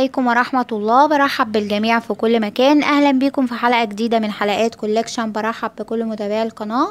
عليكم ورحمة الله برحب بالجميع في كل مكان أهلا بيكم في حلقة جديدة من حلقات كولكشن برحب بكل متابعي القناة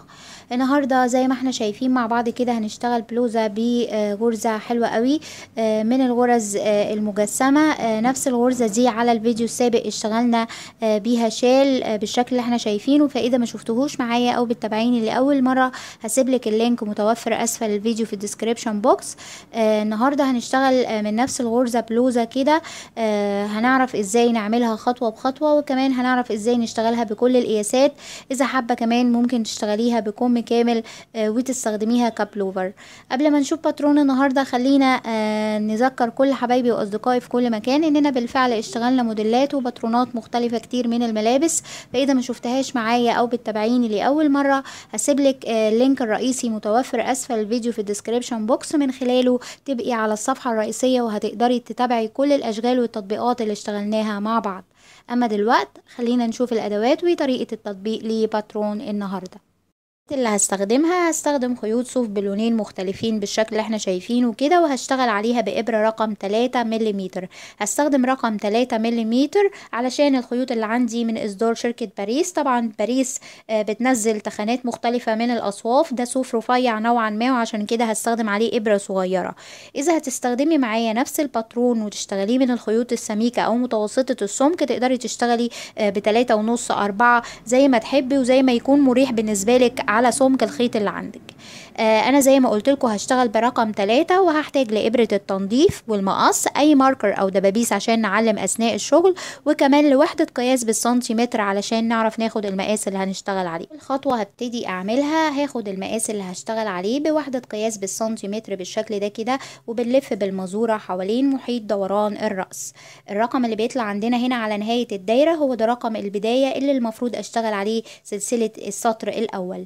النهاردة زي ما احنا شايفين مع بعض كده هنشتغل بلوزة بغرزة حلوة قوي آه، من الغرز آه، المجسمة آه، نفس الغرزة دي على الفيديو السابق اشتغلنا بيها شال بالشكل اللي احنا شايفينه فإذا ما شفتهوش معايا أو بتتابعيني لأول مرة هسيبلك اللينك متوفر أسفل الفيديو في الديسكريبشن بوكس النهاردة هنشتغل من نفس الغرزة بلوزة كده آه، هنعرف ازاي نعملها خطوة بخطوة وكمان هنعرف ازاي نشتغلها بكل القياسات اذا حابة كمان ممكن تشتغليها بكم كامل آه، وتستخدميها كبلوفر قبل ما نشوف باترون النهاردة خلينا آه، نذكر كل حبايبي واصدقائي في كل مكان اننا بالفعل اشتغلنا موديلات وباترونات مختلفة كتير من الملابس فاذا ما شفتهاش معايا او بتتابعيني لاول مرة هسيبلك اللينك الرئيسي متوفر اسفل الفيديو في الديسكريبشن بوكس من خلاله تبقي على الصفحة الرئيسية وهتقدري تتابعي كل الاشغال التطبيقات اللي اشتغلناها مع بعض أما دلوقت خلينا نشوف الأدوات وطريقة التطبيق لباترون النهاردة اللي هستخدمها هستخدم خيوط صوف بلونين مختلفين بالشكل اللي احنا شايفينه كده وهشتغل عليها بإبرة رقم 3 ملم هستخدم رقم 3 ملم علشان الخيوط اللي عندي من إصدار شركة باريس طبعا باريس آه، بتنزل تخانات مختلفة من الأصواف ده صوف رفيع نوعا ما وعشان كده هستخدم عليه إبرة صغيرة إذا هتستخدمي معايا نفس الباترون وتشتغليه من الخيوط السميكة أو متوسطة السمك تقدري تشتغلي آه، بتلاتة ونص أربعة زي ما تحبي وزي ما يكون مريح بالنسبة لك على سمك الخيط اللي عندك آه، انا زي ما قلت لكم هشتغل برقم ثلاثة وهحتاج لابرة التنظيف والمقص اي ماركر او دبابيس عشان نعلم اثناء الشغل وكمان لوحدة قياس بالسنتيمتر علشان نعرف ناخد المقاس اللي هنشتغل عليه الخطوة هبتدي اعملها هاخد المقاس اللي هشتغل عليه بوحدة قياس بالسنتيمتر بالشكل ده كده وبنلف بالمزورة حوالين محيط دوران الرأس الرقم اللي بيطلع عندنا هنا على نهاية الدايرة هو ده رقم البداية اللي المفروض اشتغل عليه سلسلة السطر الاول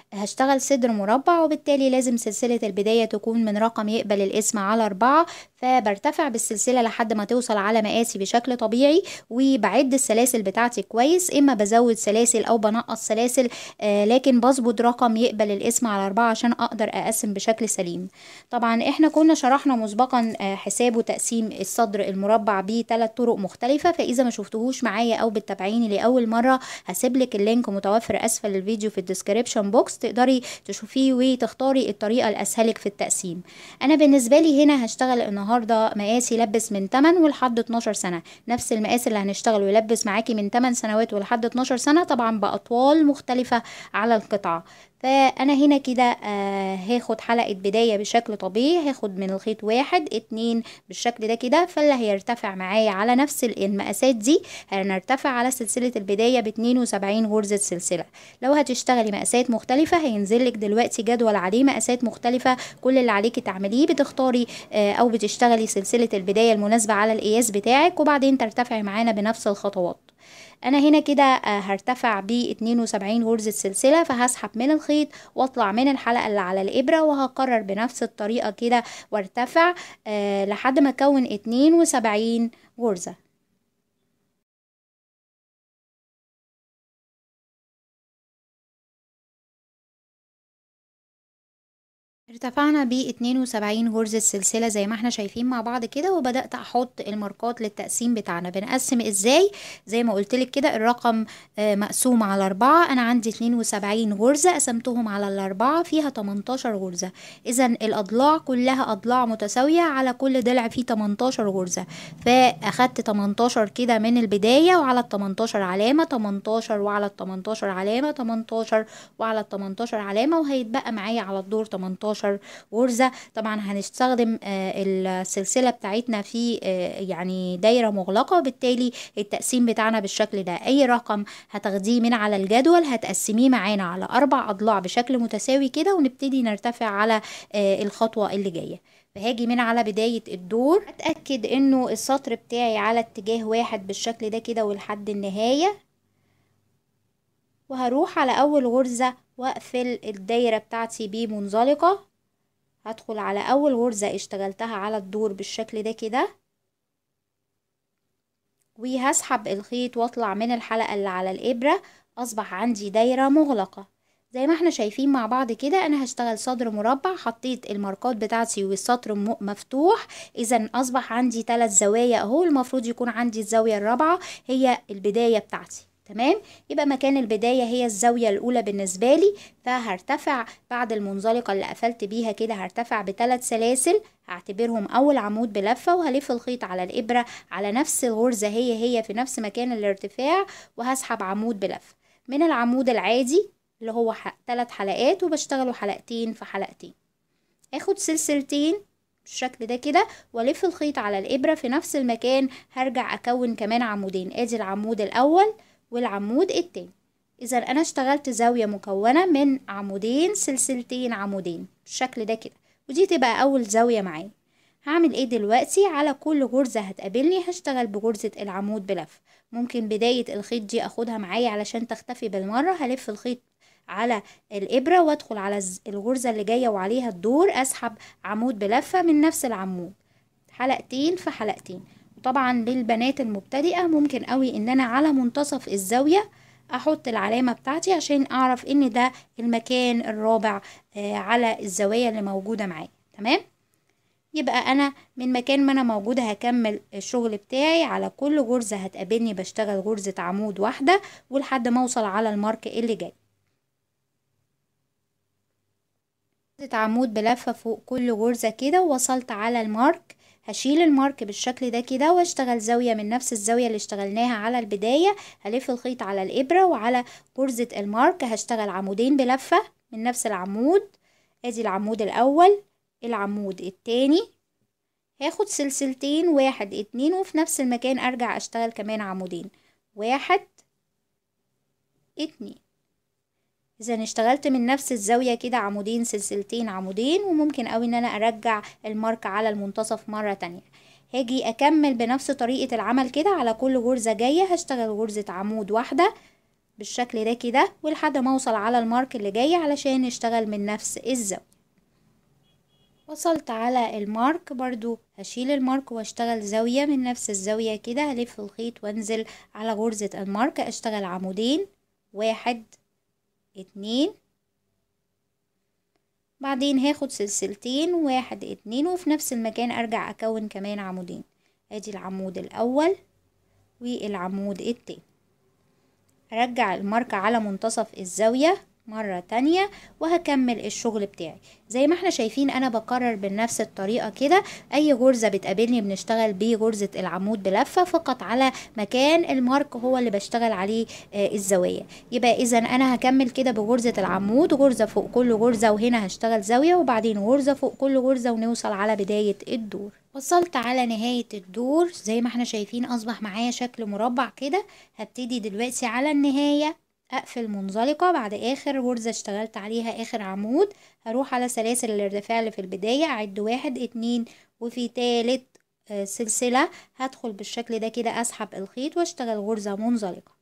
هشتغل صدر مربع وبالتالي لازم سلسلة البداية تكون من رقم يقبل الاسم على أربعة فبرتفع بالسلسلة لحد ما توصل على مقاسي بشكل طبيعي وبعد السلاسل بتاعتي كويس إما بزود سلاسل أو بنقص سلاسل آه لكن بظبط رقم يقبل الاسم على أربعة عشان أقدر أقسم بشكل سليم طبعا إحنا كنا شرحنا مسبقا آه حساب وتقسيم الصدر المربع بثلاث طرق مختلفة فإذا ما شفتهوش معايا أو بتتابعيني لأول مرة هسيبلك اللينك متوفر أسفل الفيديو في الديسكريبشن بوكس تقدري تشوفيه وتختاري الطريقه الاسهلك في التقسيم انا بالنسبه لي هنا هشتغل النهارده مقاس يلبس من 8 ولحد 12 سنه نفس المقاس اللي هنشتغله يلبس معاكي من 8 سنوات ولحد 12 سنه طبعا باطوال مختلفه على القطعه فانا هنا كده آه هاخد حلقة بداية بشكل طبيعي هاخد من الخيط واحد اتنين بالشكل ده كده فاللي هيرتفع معايا على نفس المقاسات دي هنرتفع على سلسلة البداية باتنين وسبعين غرزة سلسلة لو هتشتغلي مقاسات مختلفة هينزلك دلوقتي جدول عليه مقاسات مختلفة كل اللي عليك تعمليه بتختاري آه او بتشتغلي سلسلة البداية المناسبة على القياس بتاعك وبعدين ترتفعي معانا بنفس الخطوات انا هنا كده آه، هرتفع ب 72 غرزه سلسله فهسحب من الخيط واطلع من الحلقه اللي على الابره وهكرر بنفس الطريقه كده وارتفع آه، لحد ما اكون 72 غرزه ارتفعنا ب 72 غرزة سلسلة زي ما احنا شايفين مع بعض كده وبدأت احط الماركات للتقسيم بتاعنا بنقسم ازاي زي ما قلت لك كده الرقم آه، مقسوم على أربعة أنا عندي 72 غرزة قسمتهم على الأربعة فيها 18 غرزة إذا الأضلاع كلها أضلاع متساوية على كل ضلع فيه 18 غرزة فأخدت 18 كده من البداية وعلى ال 18 علامة 18 وعلى ال 18 علامة 18 وعلى ال 18 علامة وهيتبقى معايا على الدور 18 اكتر غرزه طبعا هنستخدم آه، السلسله بتاعتنا في آه، يعني دايره مغلقه بالتالي التقسيم بتاعنا بالشكل ده اي رقم هتاخديه من على الجدول هتقسميه معانا على اربع اضلاع بشكل متساوي كده ونبتدي نرتفع على آه، الخطوه اللي جايه فهاجي من على بداية الدور أتأكد إنه السطر بتاعي على اتجاه واحد بالشكل ده كده ولحد النهاية وهروح على أول غرزة وأقفل الدايرة بتاعتي بمنزلقة هدخل على اول غرزة اشتغلتها على الدور بالشكل ده كده وهسحب الخيط واطلع من الحلقة اللي على الابرة اصبح عندي دايرة مغلقة زي ما احنا شايفين مع بعض كده انا هشتغل صدر مربع حطيت الماركات بتاعتي والسطر مفتوح اذا اصبح عندي ثلاث زوايا اهو المفروض يكون عندي الزاوية الرابعة هي البداية بتاعتي تمام يبقى مكان البداية هي الزاوية الأولى بالنسبة لي فهرتفع بعد المنزلقة اللي قفلت بيها كده هرتفع بثلاث سلاسل هعتبرهم أول عمود بلفة وهلف الخيط على الإبرة على نفس الغرزة هي هي في نفس مكان الارتفاع وهسحب عمود بلفة من العمود العادي اللي هو ثلاث حلقات وبشتغله حلقتين في حلقتين اخد سلسلتين بالشكل ده كده والف الخيط على الابره في نفس المكان هرجع اكون كمان عمودين ادي العمود الاول والعمود التاني إذا أنا اشتغلت زاوية مكونة من عمودين سلسلتين عمودين بالشكل ده كده ودي تبقى أول زاوية معايا هعمل ايه دلوقتي على كل غرزة هتقابلني هشتغل بغرزة العمود بلف ممكن بداية الخيط دي اخدها معايا علشان تختفي بالمرة هلف الخيط على الإبرة وادخل على الغرزة اللي جاية وعليها الدور اسحب عمود بلفة من نفس العمود حلقتين في حلقتين طبعا للبنات المبتدئة ممكن قوي ان انا على منتصف الزاوية احط العلامة بتاعتي عشان اعرف ان ده المكان الرابع آه، على الزاوية اللي موجودة معايا تمام يبقى انا من مكان ما انا موجودة هكمل الشغل بتاعي على كل غرزة هتقابلني بشتغل غرزة عمود واحدة ولحد ما اوصل على المارك اللي جاي غرزه عمود بلفة فوق كل غرزة كده ووصلت على المارك هشيل المارك بالشكل ده كده واشتغل زاوية من نفس الزاوية اللي اشتغلناها على البداية هلف الخيط على الإبرة وعلى غرزة المارك هشتغل عمودين بلفة من نفس العمود ادي العمود الأول العمود التاني هاخد سلسلتين واحد اتنين وفي نفس المكان ارجع اشتغل كمان عمودين واحد اتنين اذا اشتغلت من نفس الزاوية كده عمودين سلسلتين عمودين وممكن قوي ان انا ارجع المارك على المنتصف مرة تانية هاجي اكمل بنفس طريقة العمل كده على كل غرزة جاية هشتغل غرزة عمود واحدة بالشكل ده كده ولحد ما اوصل على المارك اللي جاي علشان اشتغل من نفس الزاوية وصلت على المارك برضو هشيل المارك واشتغل زاوية من نفس الزاوية كده هلف الخيط وانزل على غرزة المارك اشتغل عمودين واحد اتنين بعدين هاخد سلسلتين واحد اتنين وفي نفس المكان ارجع اكون كمان عمودين ادي العمود الاول والعمود التاني ارجع الماركة على منتصف الزاوية مرة تانية وهكمل الشغل بتاعي زي ما احنا شايفين انا بكرر بنفس الطريقة كده اي غرزة بتقابلني بنشتغل بغرزة العمود بلفة فقط على مكان المارك هو اللي بشتغل عليه آه، الزوايا يبقى اذا انا هكمل كده بغرزة العمود غرزة فوق كل غرزة وهنا هشتغل زاوية وبعدين غرزة فوق كل غرزة ونوصل على بداية الدور وصلت على نهاية الدور زي ما احنا شايفين اصبح معايا شكل مربع كده هبتدي دلوقتي على النهاية أقفل منزلقة بعد آخر غرزة اشتغلت عليها آخر عمود هروح على سلاسل الارتفاع اللي في البداية أعد واحد اتنين وفي تالت آه، سلسلة هدخل بالشكل ده كده أسحب الخيط واشتغل غرزة منزلقة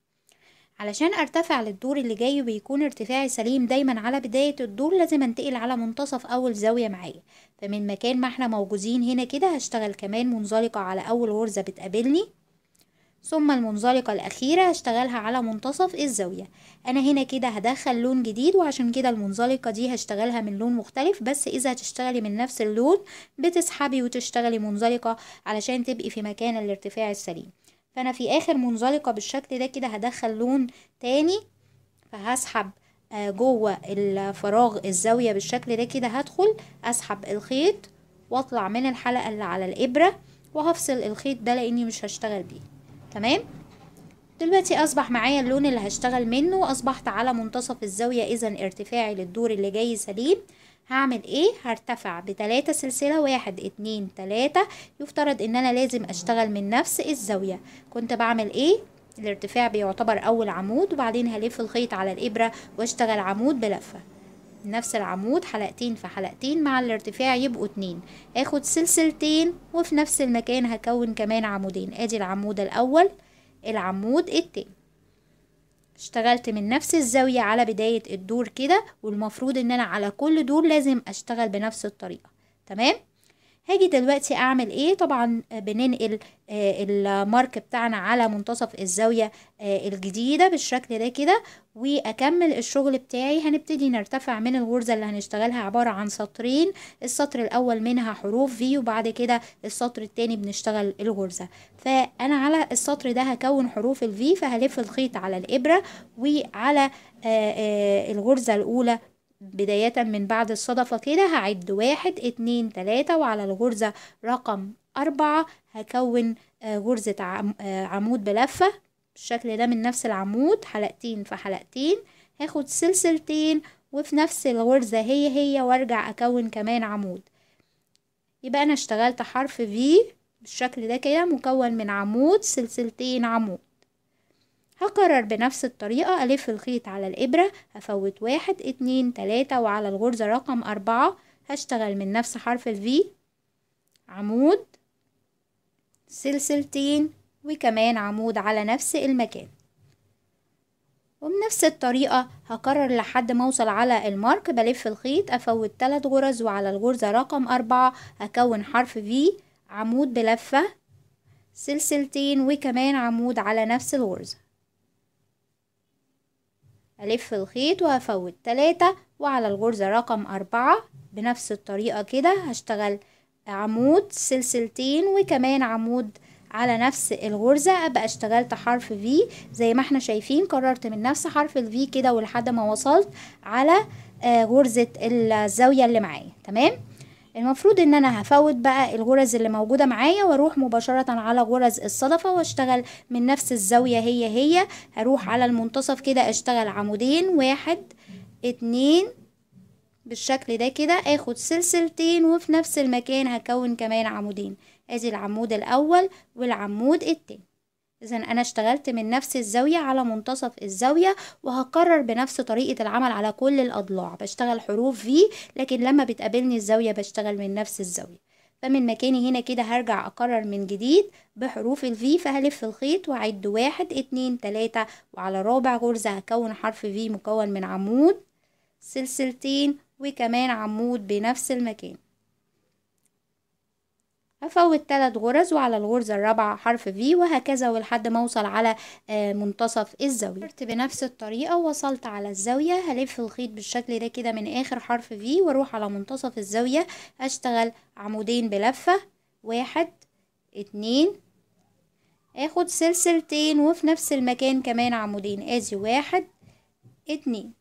علشان ارتفع للدور اللي جاي وبيكون ارتفاعي سليم دايما على بداية الدور لازم انتقل على منتصف اول زاوية معايا فمن مكان ما احنا موجودين هنا كده هشتغل كمان منزلقة على اول غرزة بتقابلني ثم المنزلقة الأخيرة هشتغلها على منتصف الزاوية أنا هنا كده هدخل لون جديد وعشان كده المنزلقة دي هشتغلها من لون مختلف بس إذا هتشتغلي من نفس اللون بتسحبي وتشتغلي منزلقة علشان تبقي في مكان الارتفاع السليم فأنا في آخر منزلقة بالشكل ده كده هدخل لون تاني فهسحب آه، جوه الفراغ الزاوية بالشكل ده كده هدخل أسحب الخيط وأطلع من الحلقة اللي على الإبرة وهفصل الخيط ده لأني مش هشتغل بيه تمام دلوقتي اصبح معايا اللون اللي هشتغل منه اصبحت على منتصف الزاوية اذا ارتفاعي للدور اللي جاي سليم هعمل ايه هرتفع بتلاتة سلسلة واحد اتنين تلاتة يفترض ان انا لازم اشتغل من نفس الزاوية كنت بعمل ايه الارتفاع بيعتبر اول عمود وبعدين هلف الخيط على الابرة واشتغل عمود بلفة نفس العمود حلقتين في حلقتين مع الارتفاع يبقوا اتنين اخد سلسلتين وفي نفس المكان هكون كمان عمودين ادي العمود الاول العمود التاني اشتغلت من نفس الزاوية على بداية الدور كده والمفروض ان انا على كل دور لازم اشتغل بنفس الطريقة تمام هاجي دلوقتي اعمل ايه طبعا آه، بننقل آه، المارك بتاعنا على منتصف الزاوية آه، الجديدة بالشكل ده كده واكمل الشغل بتاعي هنبتدي نرتفع من الغرزة اللي هنشتغلها عبارة عن سطرين السطر الاول منها حروف في وبعد كده السطر التاني بنشتغل الغرزة فانا على السطر ده هكون حروف الفي فهلف الخيط على الابرة وعلى الغرزة الاولى بداية من بعد الصدفة كده هعد واحد اتنين تلاتة وعلى الغرزة رقم أربعة هكون آه، غرزة آه، عمود بلفة بالشكل ده من نفس العمود حلقتين في حلقتين هاخد سلسلتين وفي نفس الغرزة هي هي وارجع اكون كمان عمود يبقى انا اشتغلت حرف في بالشكل ده كده مكون من عمود سلسلتين عمود هكرر بنفس الطريقة ألف الخيط على الإبرة هفوت واحد اتنين تلاتة وعلى الغرزة رقم أربعة هشتغل من نفس حرف الفي عمود سلسلتين وكمان عمود على نفس المكان وبنفس الطريقة هكرر لحد ما اوصل على المارك بلف الخيط افوت تلات غرز وعلى الغرزة رقم أربعة هكون حرف في عمود بلفة سلسلتين وكمان عمود على نفس الغرزة ألف الخيط وهفوت تلاتة وعلى الغرزة رقم أربعة بنفس الطريقة كده هشتغل عمود سلسلتين وكمان عمود على نفس الغرزة أبقى اشتغلت حرف V زي ما احنا شايفين كررت من نفس حرف ال V كده ولحد ما وصلت على آه، غرزة الزاوية اللي معايا تمام؟ المفروض ان انا هفوت بقى الغرز اللي موجودة معايا واروح مباشرة على غرز الصدفة واشتغل من نفس الزاوية هي هي هروح على المنتصف كده اشتغل عمودين واحد اتنين بالشكل ده كده اخد سلسلتين وفي نفس المكان هكون كمان عمودين ادي العمود الاول والعمود التاني إذا أنا اشتغلت من نفس الزاوية على منتصف الزاوية وهكرر بنفس طريقة العمل على كل الأضلاع بشتغل حروف V لكن لما بتقابلني الزاوية بشتغل من نفس الزاوية فمن مكاني هنا كده هرجع أكرر من جديد بحروف ال V فهلف الخيط وأعد واحد اتنين تلاتة وعلى رابع غرزة هكون حرف V مكون من عمود سلسلتين وكمان عمود بنفس المكان هفوت ثلاث غرز وعلى الغرزة الرابعة حرف V وهكذا ولحد ما اوصل على آه، منتصف الزاوية مرت بنفس الطريقة وصلت على الزاوية هلف الخيط بالشكل ده كده من اخر حرف V واروح على منتصف الزاوية هشتغل عمودين بلفة واحد اتنين اخد سلسلتين وفي نفس المكان كمان عمودين ادي واحد اتنين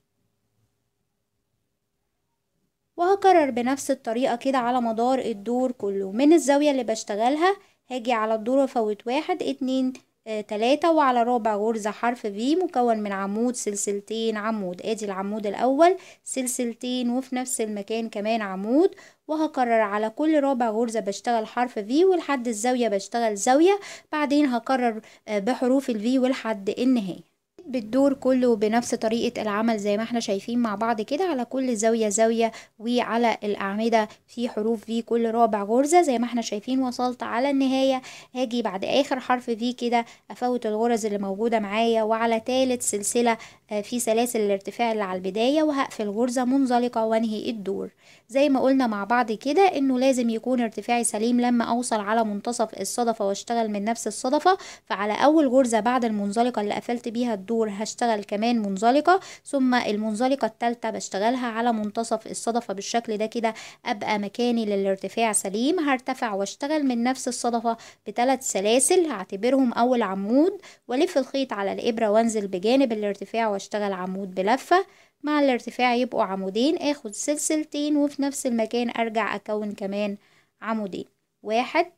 وهكرر بنفس الطريقة كده على مدار الدور كله من الزاوية اللي بشتغلها هاجي على الدور وفوت واحد اتنين آه، تلاتة وعلى رابع غرزة حرف في مكون من عمود سلسلتين عمود ادي العمود الاول سلسلتين وفي نفس المكان كمان عمود وهكرر على كل رابع غرزة بشتغل حرف في ولحد الزاوية بشتغل زاوية بعدين هكرر آه، بحروف الفي ولحد النهاية بالدور كله بنفس طريقة العمل زي ما احنا شايفين مع بعض كده على كل زاوية زاوية وعلى الأعمدة في حروف في كل رابع غرزة زي ما احنا شايفين وصلت على النهاية هاجي بعد آخر حرف في كده أفوت الغرز اللي موجودة معايا وعلى تالت سلسلة آه، في سلاسل الارتفاع اللي على البداية وهقفل غرزة منزلقة وانهي الدور زي ما قلنا مع بعض كده انه لازم يكون ارتفاعي سليم لما اوصل على منتصف الصدفة واشتغل من نفس الصدفة فعلى اول غرزة بعد المنزلقة اللي قفلت بيها الدور دور هشتغل كمان منزلقة ثم المنزلقة التالتة بشتغلها على منتصف الصدفة بالشكل ده كده أبقى مكاني للارتفاع سليم هرتفع واشتغل من نفس الصدفة بثلاث سلاسل هعتبرهم أول عمود والف الخيط على الإبرة وانزل بجانب الارتفاع واشتغل عمود بلفة مع الارتفاع يبقوا عمودين اخد سلسلتين وفي نفس المكان ارجع اكون كمان عمودين واحد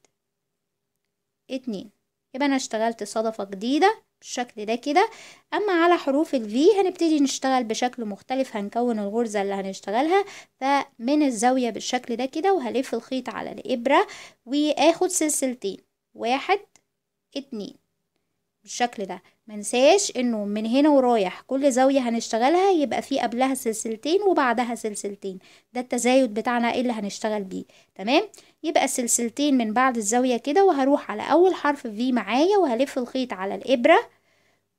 اتنين يبقى انا اشتغلت صدفة جديدة بالشكل ده كده اما على حروف الفي هنبتدي نشتغل بشكل مختلف هنكون الغرزة اللي هنشتغلها فمن الزاوية بالشكل ده كده وهلف الخيط على الابرة واخد سلسلتين واحد اتنين بالشكل ده منساش انه من هنا ورايح كل زاوية هنشتغلها يبقى في قبلها سلسلتين وبعدها سلسلتين ده التزايد بتاعنا إيه اللي هنشتغل بيه تمام يبقى سلسلتين من بعد الزاوية كده وهروح على اول حرف في معايا وهلف الخيط على الابرة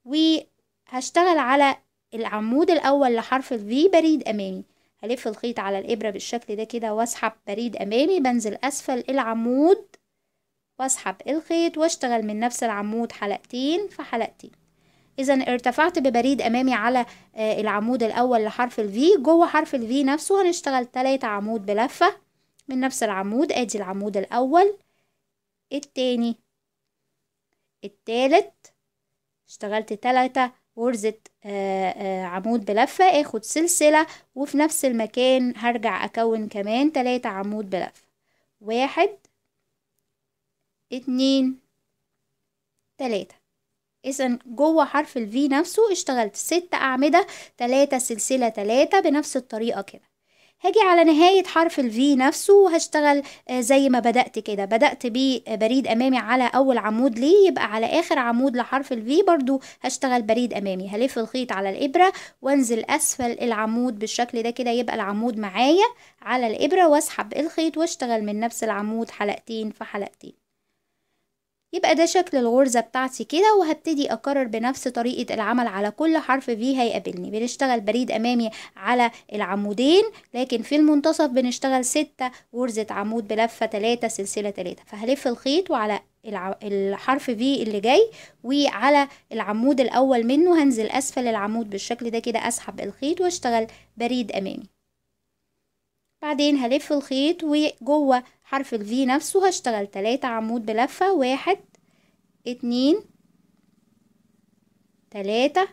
وهشتغل على العمود الاول لحرف في بريد امامي هلف الخيط على الابرة بالشكل ده كده واسحب بريد امامي بنزل اسفل العمود واسحب الخيط واشتغل من نفس العمود حلقتين في حلقتين اذا ارتفعت ببريد امامي على آه، العمود الاول لحرف الفي جوه حرف الفي نفسه هنشتغل تلاتة عمود بلفة من نفس العمود ادي العمود الاول التاني التالت اشتغلت تلاتة غرزة آه، آه، عمود بلفة اخد سلسلة وفي نفس المكان هرجع اكون كمان تلاتة عمود بلفة واحد اتنين تلاتة إذا جوه حرف ال V نفسه اشتغلت ست أعمدة تلاتة سلسلة تلاتة بنفس الطريقة كده هاجي على نهاية حرف ال V نفسه وهشتغل آه، زي ما بدأت كده بدأت ببريد آه، أمامي على أول عمود ليه يبقى على آخر عمود لحرف ال V برضو هشتغل بريد أمامي هلف الخيط على الإبرة وانزل أسفل العمود بالشكل ده كده يبقى العمود معايا على الإبرة واسحب الخيط واشتغل من نفس العمود حلقتين في حلقتين يبقى ده شكل الغرزة بتاعتي كده وهبتدي أكرر بنفس طريقة العمل على كل حرف في هيقابلني بنشتغل بريد أمامي على العمودين لكن في المنتصف بنشتغل ستة غرزة عمود بلفة تلاتة سلسلة تلاتة فهلف الخيط وعلى الحرف في اللي جاي وعلى العمود الأول منه هنزل أسفل العمود بالشكل ده كده أسحب الخيط واشتغل بريد أمامي بعدين هلف الخيط وجوه حرف ال V نفسه هشتغل تلاتة عمود بلفة واحد اتنين تلاتة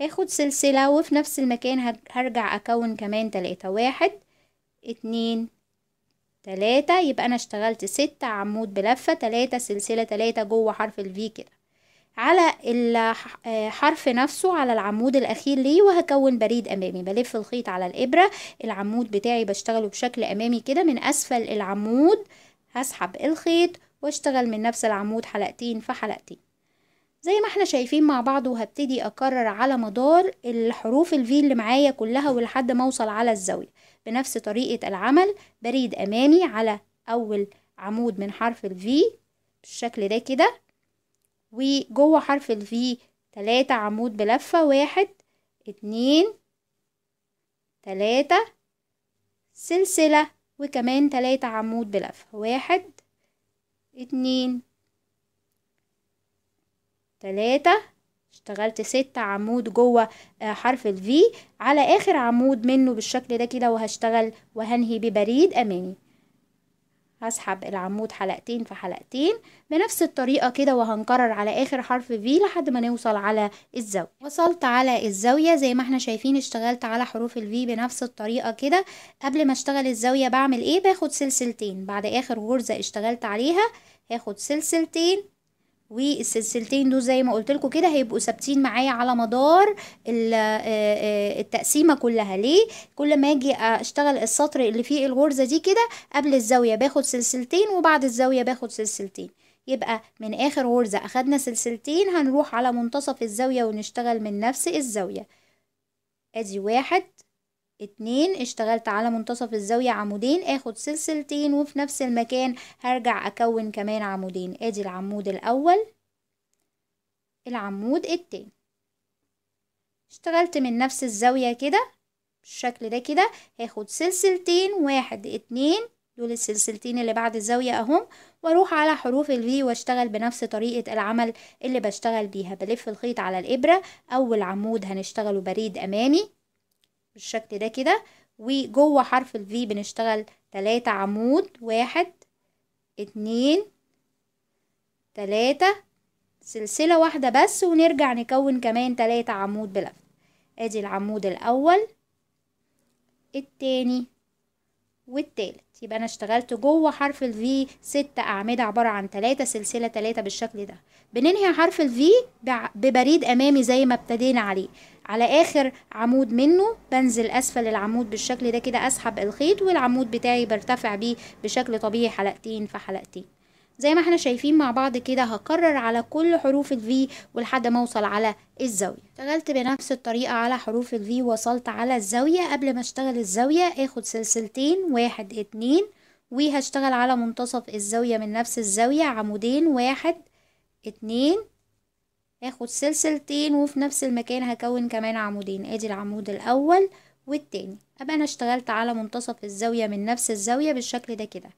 هاخد سلسلة وفي نفس المكان هرجع أكون كمان تلاتة واحد اتنين تلاتة يبقى أنا اشتغلت ستة عمود بلفة تلاتة سلسلة تلاتة جوه حرف ال V كده على الحرف آه، نفسه على العمود الأخير ليه وهكون بريد أمامي بلف الخيط على الإبرة العمود بتاعي بشتغله بشكل أمامي كده من أسفل العمود هسحب الخيط واشتغل من نفس العمود حلقتين في حلقتين زي ما احنا شايفين مع بعض وهبتدي اكرر على مدار الحروف الفي اللي معايا كلها ولحد ما اوصل على الزاوية بنفس طريقة العمل بريد امامي على اول عمود من حرف الفي بالشكل ده كده وجوه حرف الفي تلاتة عمود بلفة واحد اتنين تلاتة سلسلة وكمان تلاتة عمود بلفة واحد اتنين تلاتة اشتغلت ست عمود جوه آه، حرف الفي على اخر عمود منه بالشكل ده كده وهشتغل وهنهي ببريد امامي هسحب العمود حلقتين في حلقتين بنفس الطريقة كده وهنكرر على آخر حرف في لحد ما نوصل على الزاوية وصلت على الزاوية زي ما احنا شايفين اشتغلت على حروف V بنفس الطريقة كده قبل ما اشتغل الزاوية بعمل ايه باخد سلسلتين بعد آخر غرزة اشتغلت عليها هاخد سلسلتين والسلسلتين دول زي ما قلت لكم كده هيبقوا ثابتين معايا على مدار آه، آه، التقسيمه كلها ليه كل ما اجي اشتغل السطر اللي فيه الغرزه دي كده قبل الزاويه باخد سلسلتين وبعد الزاويه باخد سلسلتين يبقى من اخر غرزه اخدنا سلسلتين هنروح على منتصف الزاويه ونشتغل من نفس الزاويه ادي واحد اتنين اشتغلت على منتصف الزاوية عمودين اخد سلسلتين وفي نفس المكان هرجع اكون كمان عمودين ادي العمود الاول العمود التاني اشتغلت من نفس الزاوية كده بالشكل ده كده هاخد سلسلتين واحد اتنين دول السلسلتين اللي بعد الزاوية اهم واروح على حروف ال V واشتغل بنفس طريقة العمل اللي بشتغل بيها بلف الخيط على الابرة اول عمود هنشتغله بريد امامي بالشكل ده كده وجوه حرف ال V بنشتغل تلاتة عمود واحد اتنين تلاتة سلسلة واحدة بس ونرجع نكون كمان تلاتة عمود بلف ادي العمود الأول التاني والتالت يبقى انا اشتغلت جوه حرف V ستة اعمده عباره عن تلاتة سلسله تلاتة بالشكل ده بننهي حرف V ببريد امامي زي ما ابتدينا عليه على اخر عمود منه بنزل اسفل العمود بالشكل ده كده اسحب الخيط والعمود بتاعي برتفع بيه بشكل طبيعي حلقتين في حلقتين زي ما احنا شايفين مع بعض كده هكرر على كل حروف V ولحد ما اوصل على الزاوية اشتغلت بنفس الطريقة على حروف V وصلت على الزاوية قبل ما اشتغل الزاوية اخد سلسلتين واحد اتنين وهشتغل على منتصف الزاوية من نفس الزاوية عمودين واحد اتنين هاخد سلسلتين وفي نفس المكان هكون كمان عمودين ادي العمود الاول والتاني ابقى انا اشتغلت على منتصف الزاوية من نفس الزاوية بالشكل ده كده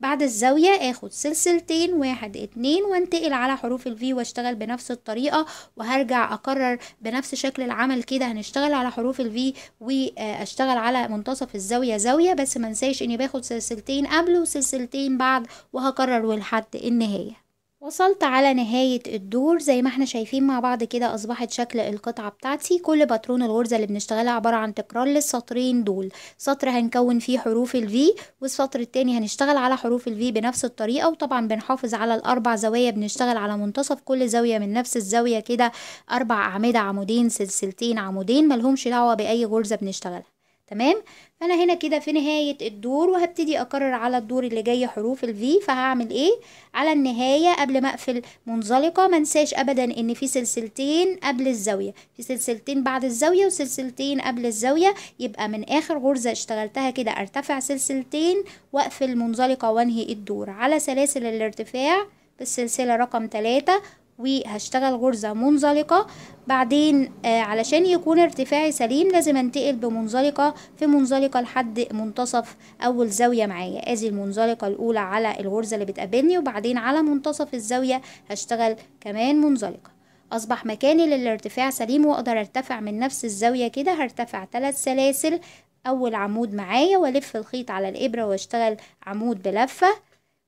بعد الزاوية اخد سلسلتين واحد اتنين وانتقل على حروف الفي واشتغل بنفس الطريقة وهرجع اكرر بنفس شكل العمل كده هنشتغل على حروف الفي واشتغل على منتصف الزاوية زاوية بس منساش اني باخد سلسلتين قبل وسلسلتين بعد وهكرر لحد النهاية وصلت على نهاية الدور زي ما احنا شايفين مع بعض كده اصبحت شكل القطعة بتاعتي كل باترون الغرزة اللي بنشتغلها عبارة عن تكرار للسطرين دول سطر هنكون فيه حروف الفي والسطر التاني هنشتغل على حروف الفي بنفس الطريقة وطبعا بنحافظ على الاربع زوايا بنشتغل على منتصف كل زاوية من نفس الزاوية كده اربع اعمدة عمودين سلسلتين عمودين ملهمش دعوة باي غرزة بنشتغلها تمام فانا هنا كده في نهاية الدور وهبتدي اكرر على الدور اللي جاي حروف الفي فهعمل ايه على النهاية قبل ما اقفل منزلقة منساش ابدا ان في سلسلتين قبل الزاوية في سلسلتين بعد الزاوية وسلسلتين قبل الزاوية يبقى من اخر غرزة اشتغلتها كده ارتفع سلسلتين واقفل منزلقة وانهي الدور على سلاسل الارتفاع بالسلسلة رقم 3 وهشتغل غرزة منزلقة بعدين آه علشان يكون ارتفاعي سليم لازم انتقل بمنزلقة في منزلقة لحد منتصف أول زاوية معايا ازي المنزلقة الأولى على الغرزة اللي بتقابلني وبعدين على منتصف الزاوية هشتغل كمان منزلقة أصبح مكاني للارتفاع سليم وأقدر أرتفع من نفس الزاوية كده هرتفع ثلاث سلاسل أول عمود معايا وألف الخيط على الإبرة وأشتغل عمود بلفة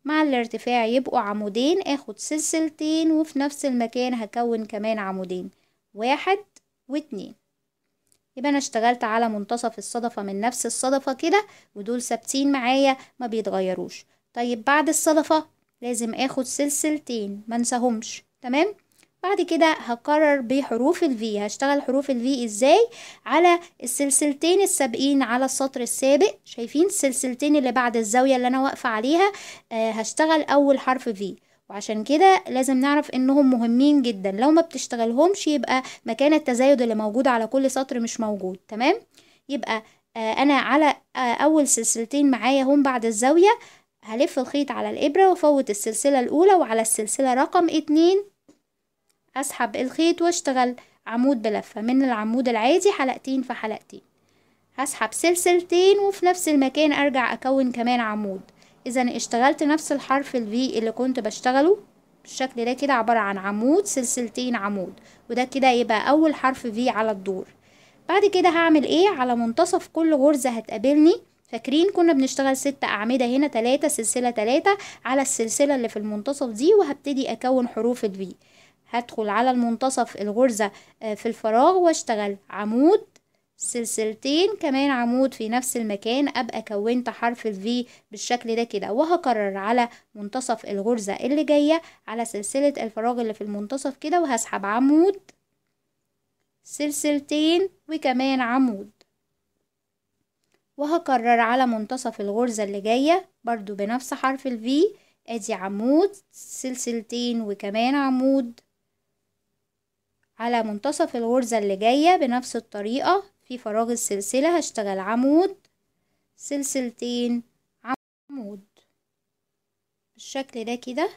مع الارتفاع يبقوا عمودين اخد سلسلتين وفي نفس المكان هكون كمان عمودين واحد واتنين يبقى انا اشتغلت على منتصف الصدفة من نفس الصدفة كده ودول ثابتين معايا ما بيتغيروش طيب بعد الصدفة لازم اخد سلسلتين ما تمام بعد كده هكرر بحروف ال V هشتغل حروف ال V ازاي على السلسلتين السابقين على السطر السابق شايفين السلسلتين اللي بعد الزاوية اللي انا واقفة عليها آه هشتغل اول حرف V وعشان كده لازم نعرف انهم مهمين جدا لو ما بتشتغلهمش يبقى مكان التزايد اللي موجود على كل سطر مش موجود تمام يبقى آه انا على آه اول سلسلتين معايا هم بعد الزاوية هلف الخيط على الإبرة وأفوت السلسلة الأولى وعلى السلسلة رقم اتنين أسحب الخيط واشتغل عمود بلفة من العمود العادي حلقتين في حلقتين هسحب سلسلتين وفي نفس المكان أرجع أكون كمان عمود إذا اشتغلت نفس الحرف V اللي كنت بشتغله بالشكل ده كده عبارة عن عمود سلسلتين عمود وده كده يبقى أول حرف V على الدور بعد كده هعمل ايه على منتصف كل غرزة هتقابلني فاكرين كنا بنشتغل ست أعمدة هنا تلاتة سلسلة تلاتة على السلسلة اللي في المنتصف دي وهبتدي أكون حروف V هدخل على المنتصف الغرزة آه، في الفراغ واشتغل عمود سلسلتين كمان عمود في نفس المكان أبقى كونت حرف V بالشكل ده كده وهكرر على منتصف الغرزة اللي جاية على سلسلة الفراغ اللي في المنتصف كده وهسحب عمود سلسلتين وكمان عمود وهكرر على منتصف الغرزة اللي جاية برضو بنفس حرف V ادي عمود سلسلتين وكمان عمود على منتصف الغرزة اللي جاية بنفس الطريقة في فراغ السلسلة هشتغل عمود سلسلتين عمود بالشكل ده كده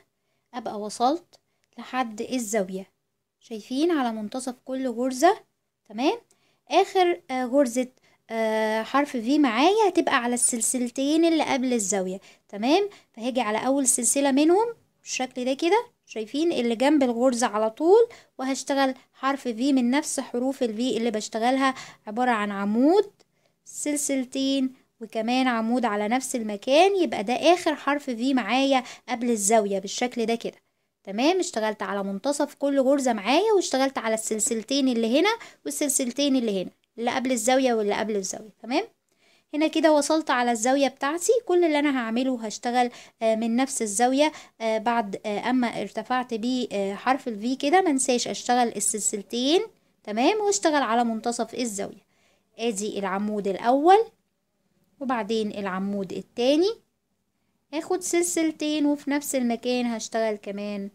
أبقى وصلت لحد الزاوية شايفين على منتصف كل غرزة تمام آخر آه، غرزة آه، حرف في معايا هتبقى على السلسلتين اللي قبل الزاوية تمام فهاجي على أول سلسلة منهم بالشكل ده كده شايفين اللي جنب الغرزة على طول وهشتغل حرف V من نفس حروف ال V اللي بشتغلها عبارة عن عمود سلسلتين وكمان عمود على نفس المكان يبقى ده آخر حرف V معايا قبل الزاوية بالشكل ده كده تمام اشتغلت على منتصف كل غرزة معايا واشتغلت على السلسلتين اللي هنا والسلسلتين اللي هنا اللي قبل الزاوية واللي قبل الزاوية تمام هنا كده وصلت على الزاوية بتاعتي كل اللي انا هعمله هشتغل آه، من نفس الزاوية آه، بعد آه، اما ارتفعت بيه حرف الفي كده منساش اشتغل السلسلتين تمام واشتغل على منتصف الزاوية ادي العمود الاول وبعدين العمود التاني هاخد سلسلتين وفي نفس المكان هشتغل كمان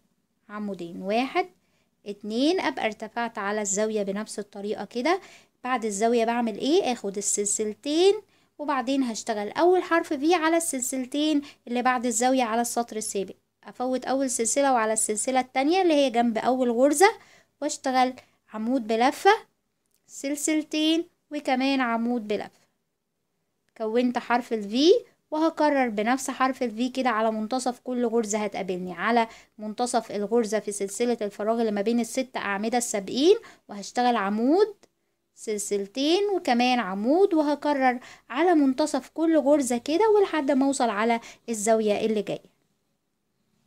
عمودين واحد اتنين ابقى ارتفعت على الزاوية بنفس الطريقة كده بعد الزاوية بعمل ايه اخد السلسلتين وبعدين هشتغل أول حرف في على السلسلتين اللي بعد الزاوية على السطر السابق أفوت أول سلسلة وعلى السلسلة التانية اللي هي جنب أول غرزة واشتغل عمود بلفة سلسلتين وكمان عمود بلفة كونت حرف الفي وهكرر بنفس حرف الفي كده على منتصف كل غرزة هتقابلني على منتصف الغرزة في سلسلة الفراغ اللي ما بين الست أعمدة السابقين وهشتغل عمود سلسلتين وكمان عمود وهكرر على منتصف كل غرزة كده ولحد ما اوصل على الزاوية اللي جاية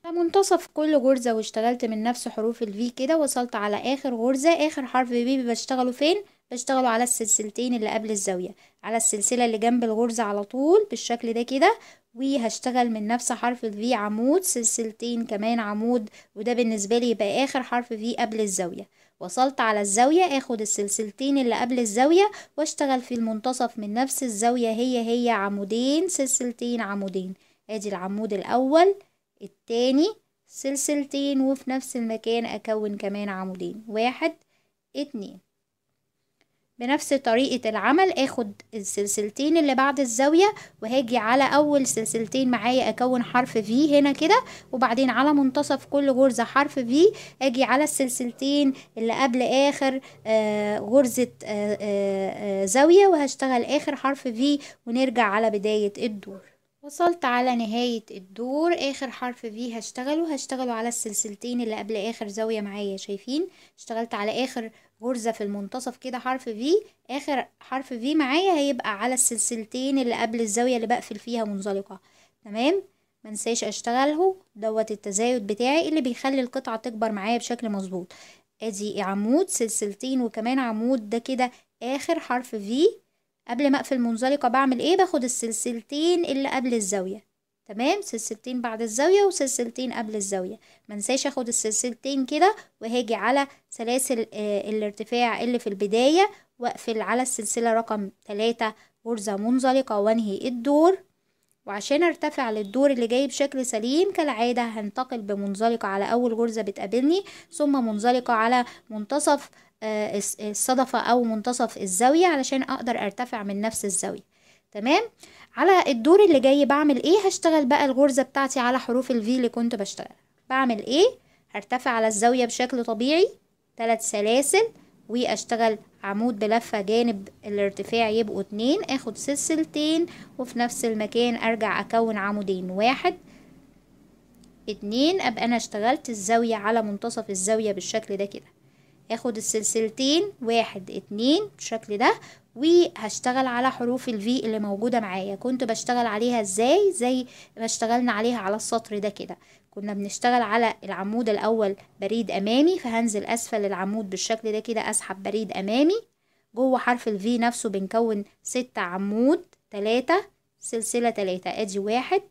منتصف كل غرزة واشتغلت من نفس حروف الفي كده وصلت على اخر غرزة اخر حرف بي بشتغله فين بشتغله على السلسلتين اللي قبل الزاوية على السلسلة اللي جنب الغرزة على طول بالشكل ده كده وهشتغل من نفس حرف الفي عمود سلسلتين كمان عمود وده بالنسبة لي يبقى اخر حرف في قبل الزاوية وصلت على الزاوية اخد السلسلتين اللي قبل الزاوية واشتغل في المنتصف من نفس الزاوية هي هي عمودين سلسلتين عمودين ادي العمود الاول التاني سلسلتين وفي نفس المكان اكون كمان عمودين واحد اتنين بنفس طريقة العمل اخد السلسلتين اللي بعد الزاوية وهاجي على اول سلسلتين معايا اكون حرف V هنا كده وبعدين على منتصف كل غرزة حرف V اجي على السلسلتين اللي قبل اخر آه غرزة آه آه, آه، زاوية وهشتغل اخر حرف V ونرجع على بداية الدور وصلت على نهاية الدور اخر حرف في هشتغله هشتغله على السلسلتين اللي قبل اخر زاوية معايا شايفين اشتغلت على اخر غرزة في المنتصف كده حرف V آخر حرف V معايا هيبقى على السلسلتين اللي قبل الزاوية اللي بقفل فيها منزلقة تمام منساش اشتغله دوت التزايد بتاعي اللي بيخلي القطعة تكبر معايا بشكل مظبوط ادي عمود سلسلتين وكمان عمود ده كده آخر حرف V قبل ما اقفل منزلقة بعمل ايه باخد السلسلتين اللي قبل الزاوية تمام سلسلتين بعد الزاوية وسلسلتين قبل الزاوية منساش اخد السلسلتين كده وهاجي على سلاسل آه، الارتفاع اللي في البداية واقفل على السلسلة رقم تلاتة غرزة منزلقة وانهي الدور وعشان ارتفع للدور اللي جاي بشكل سليم كالعادة هنتقل بمنزلقة على أول غرزة بتقابلني ثم منزلقة على منتصف آه، الصدفة أو منتصف الزاوية علشان أقدر ارتفع من نفس الزاوية تمام على الدور اللي جاي بعمل ايه هشتغل بقى الغرزة بتاعتي على حروف الفي اللي كنت بشتغلها بعمل ايه هرتفع على الزاوية بشكل طبيعي ثلاث سلاسل واشتغل عمود بلفة جانب الارتفاع يبقوا اتنين اخد سلسلتين وفي نفس المكان ارجع اكون عمودين واحد اتنين ابقى انا اشتغلت الزاوية على منتصف الزاوية بالشكل ده كده اخد السلسلتين واحد اتنين بالشكل ده وهشتغل على حروف الفي اللي موجودة معايا كنت بشتغل عليها ازاي زي ما اشتغلنا عليها على السطر ده كده كنا بنشتغل على العمود الأول بريد أمامي فهنزل أسفل العمود بالشكل ده كده أسحب بريد أمامي جوه حرف الفي نفسه بنكون ستة عمود تلاتة سلسلة تلاتة ادي واحد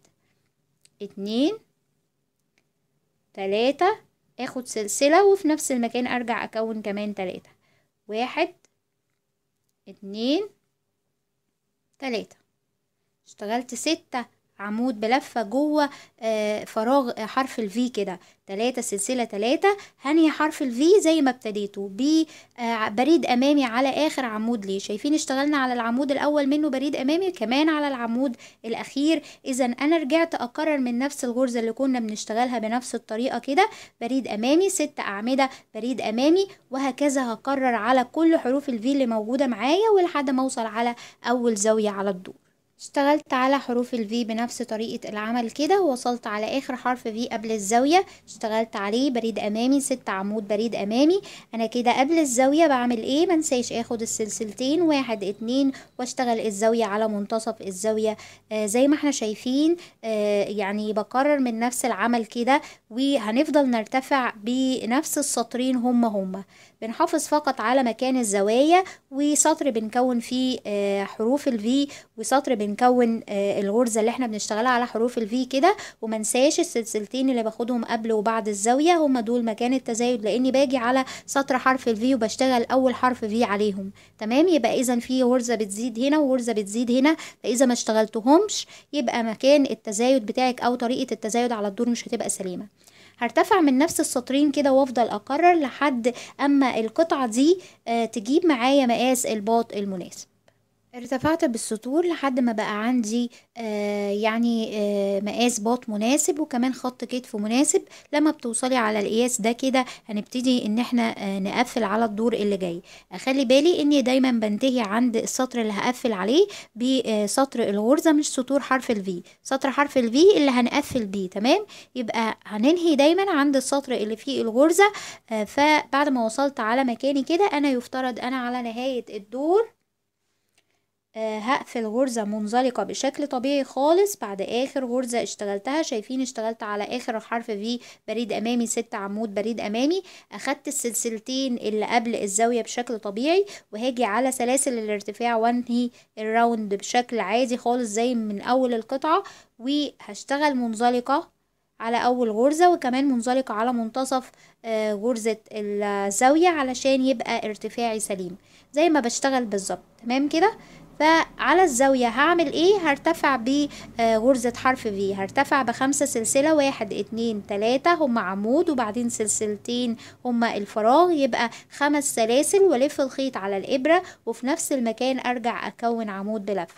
اتنين تلاتة اخد سلسلة وفي نفس المكان ارجع اكون كمان تلاتة واحد اتنين تلاتة اشتغلت ستة عمود بلفة جوه آه، فراغ آه، حرف الفي كده تلاتة سلسلة تلاتة هني حرف الفي زي ما ابتديته آه، ببريد أمامي على آخر عمود ليه شايفين اشتغلنا على العمود الأول منه بريد أمامي كمان على العمود الأخير إذا أنا رجعت أكرر من نفس الغرزة اللي كنا بنشتغلها بنفس الطريقة كده بريد أمامي ست أعمدة بريد أمامي وهكذا هكرر على كل حروف الفي اللي موجودة معايا ولحد ما أوصل على أول زاوية على الدور اشتغلت على حروف ال V بنفس طريقة العمل كده ووصلت على آخر حرف V قبل الزاوية اشتغلت عليه بريد أمامي ست عمود بريد أمامي أنا كده قبل الزاوية بعمل ايه منساش اخد السلسلتين واحد اتنين واشتغل الزاوية على منتصف الزاوية آه زي ما احنا شايفين آه يعني بكرر من نفس العمل كده وهنفضل نرتفع بنفس السطرين هما هما بنحافظ فقط على مكان الزوايا وسطر بنكون فيه آه، حروف الفي وسطر بنكون آه، الغرزة اللي احنا بنشتغلها على حروف الفي كده ومنساش السلسلتين اللي باخدهم قبل وبعد الزاوية هما دول مكان التزايد لاني باجي على سطر حرف الفي وبشتغل اول حرف في عليهم تمام يبقى اذا في غرزة بتزيد هنا وغرزة بتزيد هنا فاذا ما اشتغلتهمش يبقى مكان التزايد بتاعك او طريقة التزايد على الدور مش هتبقى سليمة هرتفع من نفس السطرين كده وافضل اكرر لحد اما القطعه دي آه، تجيب معايا مقاس الباط المناسب ارتفعت بالسطور لحد ما بقى عندي آه يعني آه مقاس باط مناسب وكمان خط كتف مناسب لما بتوصلي على القياس ده كده هنبتدي ان احنا آه نقفل على الدور اللي جاي اخلي بالي اني دايما بنتهي عند السطر اللي هقفل عليه بسطر آه، الغرزة مش سطور حرف الفي سطر حرف الفي اللي هنقفل بيه تمام يبقى هننهي دايما عند السطر اللي فيه الغرزة آه فبعد ما وصلت على مكاني كده انا يفترض انا على نهاية الدور آه، هقفل غرزة منزلقة بشكل طبيعي خالص بعد آخر غرزة اشتغلتها شايفين اشتغلت على آخر حرف في بريد أمامي ست عمود بريد أمامي أخدت السلسلتين اللي قبل الزاوية بشكل طبيعي وهاجي على سلاسل الارتفاع وانهي الراوند بشكل عادي خالص زي من أول القطعة وهشتغل منزلقة على أول غرزة وكمان منزلقة على منتصف آه، غرزة الزاوية علشان يبقى ارتفاعي سليم زي ما بشتغل بالظبط تمام كده فعلى الزاوية هعمل ايه هرتفع بغرزة آه، حرف في هرتفع بخمسة سلسلة واحد اتنين تلاتة هم عمود وبعدين سلسلتين هم الفراغ يبقى خمس سلاسل والف الخيط على الابرة وفي نفس المكان ارجع اكون عمود بلفه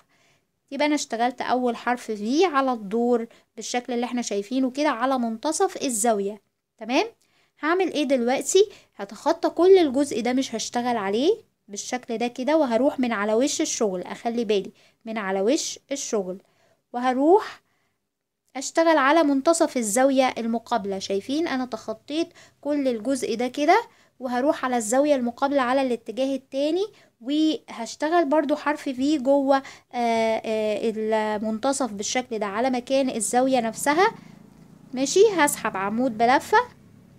يبقى انا اشتغلت اول حرف في على الدور بالشكل اللي احنا شايفينه كده على منتصف الزاوية تمام هعمل ايه دلوقتي هتخطى كل الجزء ده مش هشتغل عليه بالشكل ده كده وهروح من على وش الشغل اخلي بالي من على وش الشغل وهروح اشتغل على منتصف الزاوية المقابلة شايفين انا تخطيت كل الجزء ده كده وهروح على الزاوية المقابلة على الاتجاه التاني وهشتغل برضو حرف في جوه آه، آه، المنتصف بالشكل ده على مكان الزاوية نفسها ماشي هسحب عمود بلفة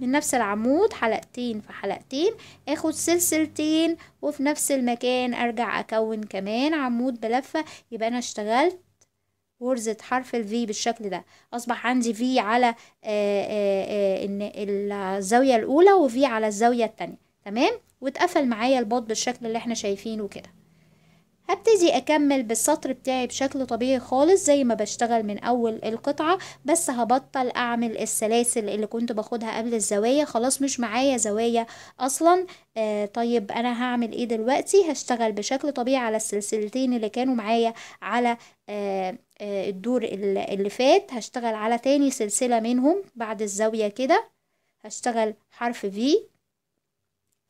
من نفس العمود حلقتين في حلقتين اخد سلسلتين وفي نفس المكان ارجع اكون كمان عمود بلفة يبقى انا اشتغلت غرزة حرف الفي بالشكل ده أصبح عندي في على آآ آه، آه، آه، الزاوية الأولى وفي على الزاوية التانية تمام واتقفل معايا الباط بالشكل اللي احنا شايفينه كده هبتدي اكمل بالسطر بتاعي بشكل طبيعي خالص زي ما بشتغل من اول القطعة بس هبطل اعمل السلاسل اللي كنت باخدها قبل الزوايا خلاص مش معايا زوايا اصلا آه طيب انا هعمل ايه دلوقتي هشتغل بشكل طبيعي على السلسلتين اللي كانوا معايا على آه آه الدور اللي فات هشتغل على تاني سلسلة منهم بعد الزاوية كده هشتغل حرف في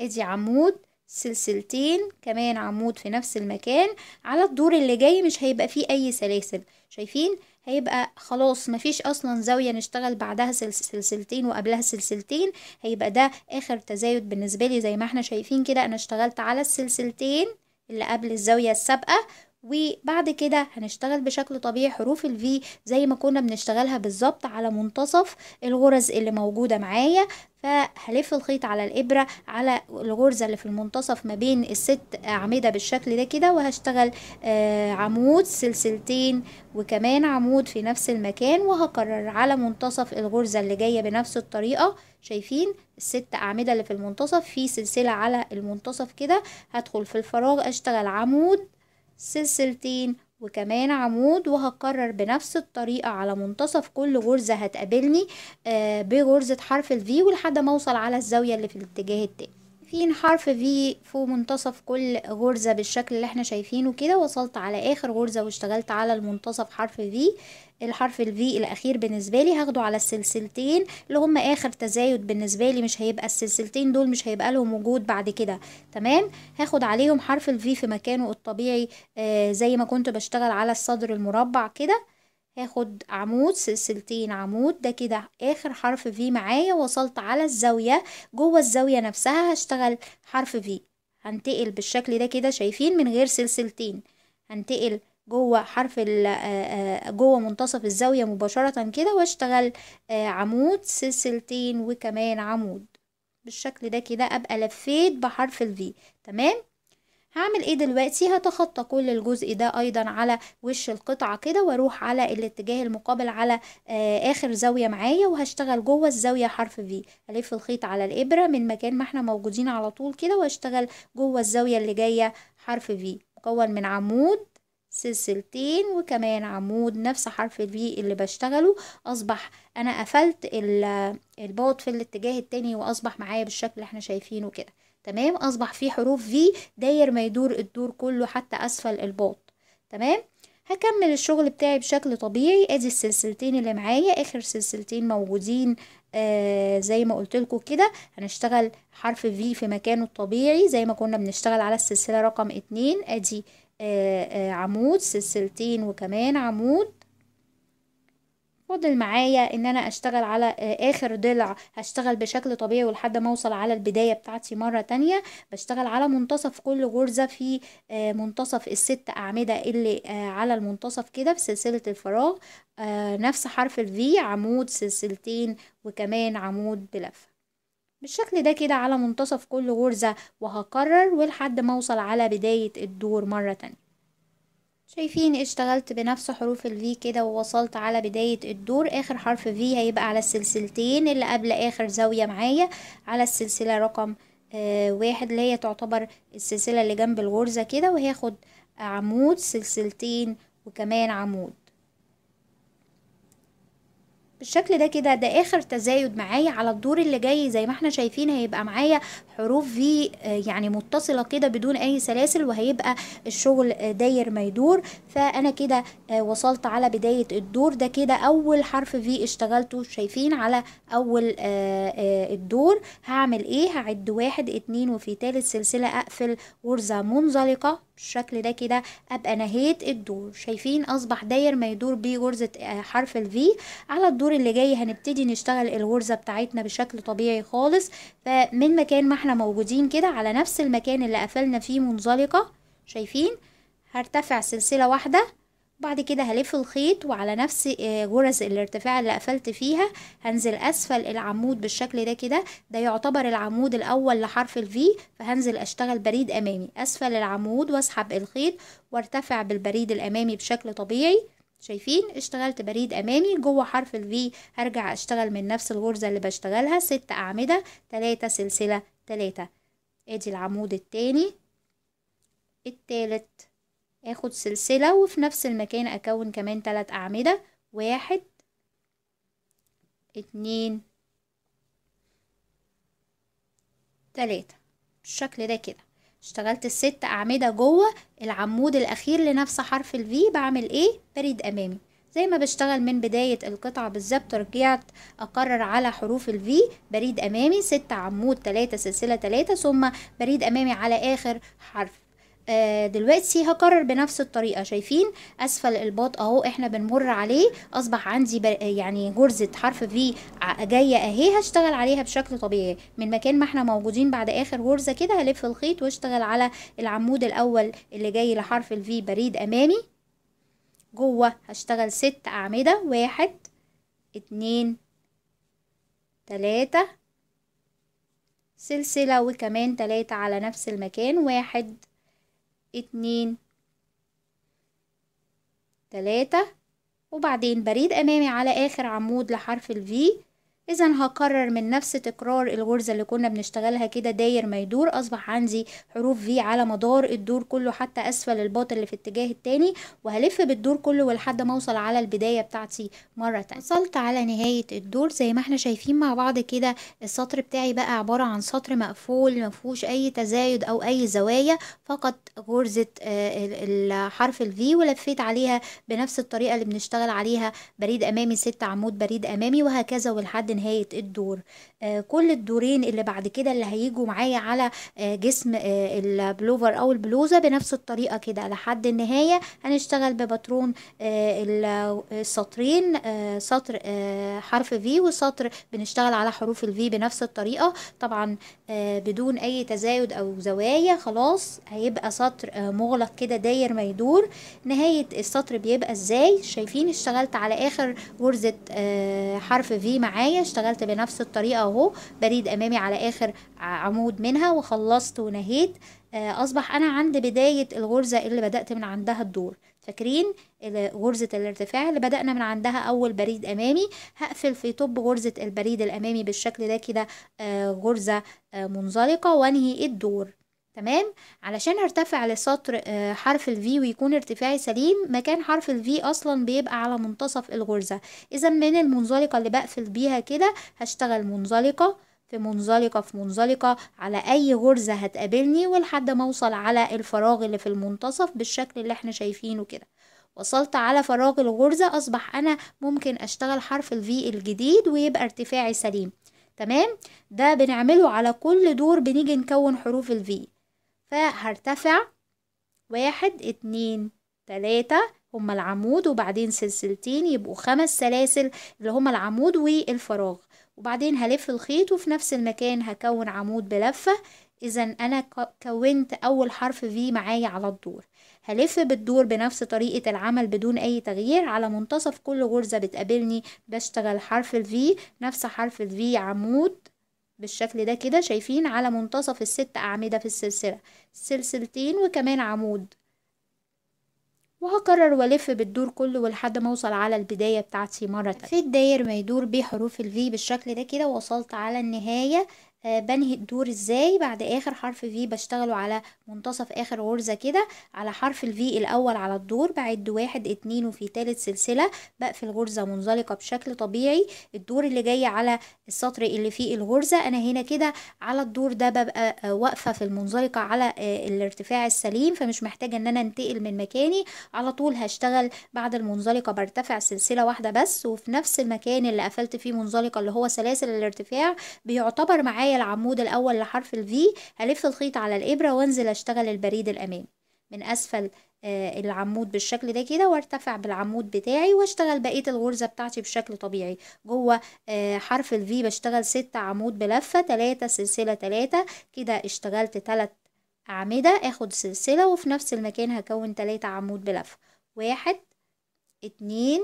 ادي عمود سلسلتين كمان عمود في نفس المكان على الدور اللي جاي مش هيبقى فيه اي سلاسل شايفين هيبقى خلاص مفيش اصلا زاوية نشتغل بعدها سلسلتين وقبلها سلسلتين هيبقى ده اخر تزايد بالنسبة لي زي ما احنا شايفين كده انا اشتغلت على السلسلتين اللي قبل الزاوية السابقة وبعد كده هنشتغل بشكل طبيعي حروف الفي زي ما كنا بنشتغلها بالظبط على منتصف الغرز اللي موجودة معايا فهلف الخيط على الإبرة على الغرزة اللي في المنتصف ما بين الست أعمدة بالشكل ده كده وهشتغل آه، عمود سلسلتين وكمان عمود في نفس المكان وهكرر على منتصف الغرزة اللي جاية بنفس الطريقة شايفين الست أعمدة اللي في المنتصف في سلسلة على المنتصف كده هدخل في الفراغ أشتغل عمود سلسلتين وكمان عمود وهكرر بنفس الطريقة على منتصف كل غرزة هتقابلني آه، بغرزة حرف الفي ولحد ما اوصل على الزاوية اللي في الاتجاه التاني شايفين حرف في منتصف كل غرزة بالشكل اللي احنا شايفينه كده وصلت على اخر غرزة واشتغلت على المنتصف حرف في الحرف V الاخير بالنسبة لي هاخده على السلسلتين اللي هم اخر تزايد بالنسبة لي مش هيبقى السلسلتين دول مش هيبقى لهم وجود بعد كده تمام هاخد عليهم حرف V في مكانه الطبيعي آه زي ما كنت بشتغل على الصدر المربع كده هاخد عمود سلسلتين عمود ده كده اخر حرف في معايا وصلت على الزاوية جوه الزاوية نفسها هشتغل حرف في هنتقل بالشكل ده كده شايفين من غير سلسلتين هنتقل جوه حرف جوه منتصف الزاوية مباشرة كده واشتغل عمود سلسلتين وكمان عمود بالشكل ده كده ابقى لفيت بحرف الفي تمام هعمل ايه دلوقتي هتخطى كل الجزء ده ايضا على وش القطعة كده واروح على الاتجاه المقابل على آه اخر زاوية معايا وهشتغل جوه الزاوية حرف V هلف الخيط على الابرة من مكان ما احنا موجودين على طول كده واشتغل جوه الزاوية اللي جاية حرف V مكون من عمود سلسلتين وكمان عمود نفس حرف V اللي بشتغله اصبح انا قفلت آه، الباط في الاتجاه التاني واصبح معايا بالشكل اللي احنا شايفينه كده تمام اصبح في حروف في داير ما يدور الدور كله حتى اسفل الباط تمام هكمل الشغل بتاعي بشكل طبيعي ادي السلسلتين اللي معايا اخر سلسلتين موجودين آه زي ما قلت لكم كده هنشتغل حرف في في مكانه الطبيعي زي ما كنا بنشتغل على السلسله رقم اتنين ادي آه آه عمود سلسلتين وكمان عمود فضل معايا ان انا اشتغل على آه، اخر ضلع هشتغل بشكل طبيعي ولحد ما اوصل على البداية بتاعتي مرة تانية بشتغل على منتصف كل غرزة في آه، منتصف الست اعمدة اللي آه، على المنتصف كده في سلسلة الفراغ نفس حرف الفي عمود سلسلتين وكمان عمود بلفة بالشكل ده كده على منتصف كل غرزة وهكرر ولحد ما اوصل على بداية الدور مرة تانية شايفين اشتغلت بنفس حروف الفي كده ووصلت على بداية الدور اخر حرف في هيبقى على السلسلتين اللي قبل اخر زاوية معايا على السلسلة رقم آه واحد اللي هي تعتبر السلسلة اللي جنب الغرزة كده وهاخد عمود سلسلتين وكمان عمود بالشكل ده كده ده اخر تزايد معايا على الدور اللي جاي زي ما احنا شايفين هيبقى معايا حروف في آه، يعني متصلة كده بدون اي سلاسل وهيبقى الشغل آه، داير ما يدور فانا كده آه، وصلت على بداية الدور ده كده اول حرف في اشتغلته شايفين على اول الدور هعمل ايه هعد واحد اتنين وفي تالت سلسلة اقفل غرزة منزلقة بالشكل ده كده ابقى نهيت الدور شايفين اصبح داير ما يدور بغرزة حرف الفي على الدور الشهور اللي جاي هنبتدي نشتغل الغرزة بتاعتنا بشكل طبيعي خالص فمن مكان ما احنا موجودين كده على نفس المكان اللي قفلنا فيه منزلقة شايفين هرتفع سلسلة واحدة بعد كده هلف الخيط وعلى نفس آه، غرز الارتفاع اللي قفلت فيها هنزل اسفل العمود بالشكل ده كده ده يعتبر العمود الاول لحرف الفي فهنزل اشتغل بريد امامي اسفل العمود واسحب الخيط وارتفع بالبريد الامامي بشكل طبيعي شايفين اشتغلت بريد امامي جوه حرف الفي هرجع اشتغل من نفس الغرزه اللي بشتغلها ست اعمده تلاتة سلسله تلاتة ادي العمود التاني التالت اخد سلسله وفي نفس المكان اكون كمان تلات اعمده واحد اتنين تلاتة بالشكل ده كده اشتغلت الست أعمدة جوه العمود الأخير لنفس حرف الفي بعمل ايه بريد أمامي زي ما بشتغل من بداية القطعة بالظبط رجعت أكرر على حروف الفي بريد أمامي ست عمود تلاتة سلسلة تلاتة ثم بريد أمامي على آخر حرف آه، دلوقتي هكرر بنفس الطريقة شايفين أسفل الباط أهو إحنا بنمر عليه أصبح عندي يعني جرزة حرف في جاية أهي هشتغل عليها بشكل طبيعي من مكان ما إحنا موجودين بعد آخر غرزة كده هلف الخيط واشتغل على العمود الأول اللي جاي لحرف الفي بريد أمامي جوه هشتغل ست أعمدة واحد اتنين تلاتة سلسلة وكمان تلاتة على نفس المكان واحد اتنين تلاتة وبعدين بريد أمامي على آخر عمود لحرف الفي اذا هكرر من نفس تكرار الغرزة اللي كنا بنشتغلها كده داير ما يدور اصبح عندي حروف في على مدار الدور كله حتى اسفل الباطن اللي في الاتجاه التاني وهلف بالدور كله لحد ما اوصل على البداية بتاعتي مرة تانية وصلت على نهاية الدور زي ما احنا شايفين مع بعض كده السطر بتاعي بقى عبارة عن سطر مقفول مفهوش اي تزايد او اي زوايا فقط غرزة آه، الحرف في ولفيت عليها بنفس الطريقة اللي بنشتغل عليها بريد امامي ست عمود بريد امامي وهكذا ولحد نهاية الدور آه، كل الدورين اللي بعد كده اللي هيجوا معايا على آه، جسم آه، البلوفر او البلوزة بنفس الطريقة كده لحد النهاية هنشتغل بباترون السطرين سطر حرف في وسطر بنشتغل على حروف الفي بنفس الطريقة طبعا بدون اي تزايد او زوايا خلاص هيبقى سطر مغلق كده داير ما يدور نهاية السطر بيبقى ازاي شايفين اشتغلت على اخر غرزة حرف في معايا اشتغلت بنفس الطريقة اهو بريد امامي على اخر عمود منها وخلصت ونهيت آه، اصبح انا عند بداية الغرزة اللي بدأت من عندها الدور فاكرين غرزة الارتفاع اللي بدأنا من عندها أول بريد أمامي هقفل في طب غرزة البريد الأمامي بالشكل ده كده آه، غرزة آه، منزلقة وانهي الدور تمام علشان ارتفع لسطر آه، حرف ال V ويكون ارتفاعي سليم مكان حرف ال V اصلا بيبقى على منتصف الغرزة اذا من المنزلقة اللي بقفل بيها كده هشتغل منزلقة في منزلقة في منزلقة على اي غرزة هتقابلني ولحد ما اوصل على الفراغ اللي في المنتصف بالشكل اللي احنا شايفينه كده وصلت على فراغ الغرزة اصبح انا ممكن اشتغل حرف ال V الجديد ويبقى ارتفاعي سليم تمام ده بنعمله على كل دور بنيجي نكون حروف الفي فهرتفع واحد اتنين تلاتة هما العمود وبعدين سلسلتين يبقوا خمس سلاسل اللي هما العمود والفراغ وبعدين هلف الخيط وفي نفس المكان هكون عمود بلفة إذا أنا كونت أول حرف في معايا على الدور هلف بالدور بنفس طريقة العمل بدون أي تغيير على منتصف كل غرزة بتقابلني بشتغل حرف الفي نفس حرف الفي عمود بالشكل ده كده شايفين على منتصف الست أعمدة في السلسلة سلسلتين وكمان عمود وهكرر والف بالدور كله لحد ما اوصل على البداية بتاعتي مرة تانية في الداير ما يدور بيه حروف الفي بالشكل ده كده وصلت على النهاية آه، بنهي الدور ازاي بعد اخر حرف في بشتغله على منتصف اخر غرزة كده على حرف الفي الاول على الدور بعد واحد اتنين وفي تالت سلسلة بقفل غرزة منزلقة بشكل طبيعي الدور اللي جاي على السطر اللي فيه الغرزة انا هنا كده على الدور ده ببقى آه، واقفة في المنزلقة على آه، الارتفاع السليم فمش محتاجة ان انا انتقل من مكاني على طول هشتغل بعد المنزلقة برتفع سلسلة واحدة بس وفي نفس المكان اللي قفلت فيه منزلقة اللي هو سلاسل الارتفاع بيعتبر معايا معايا العمود الأول لحرف ال V هلف الخيط على الإبرة وانزل أشتغل البريد الأمامي من أسفل آه، العمود بالشكل ده كده وارتفع بالعمود بتاعي واشتغل بقية الغرزة بتاعتي بشكل طبيعي جوه آه، حرف ال V بشتغل ست عمود بلفة تلاتة سلسلة تلاتة كده اشتغلت تلات أعمدة اخد سلسلة وفي نفس المكان هكون تلاتة عمود بلفة واحد اتنين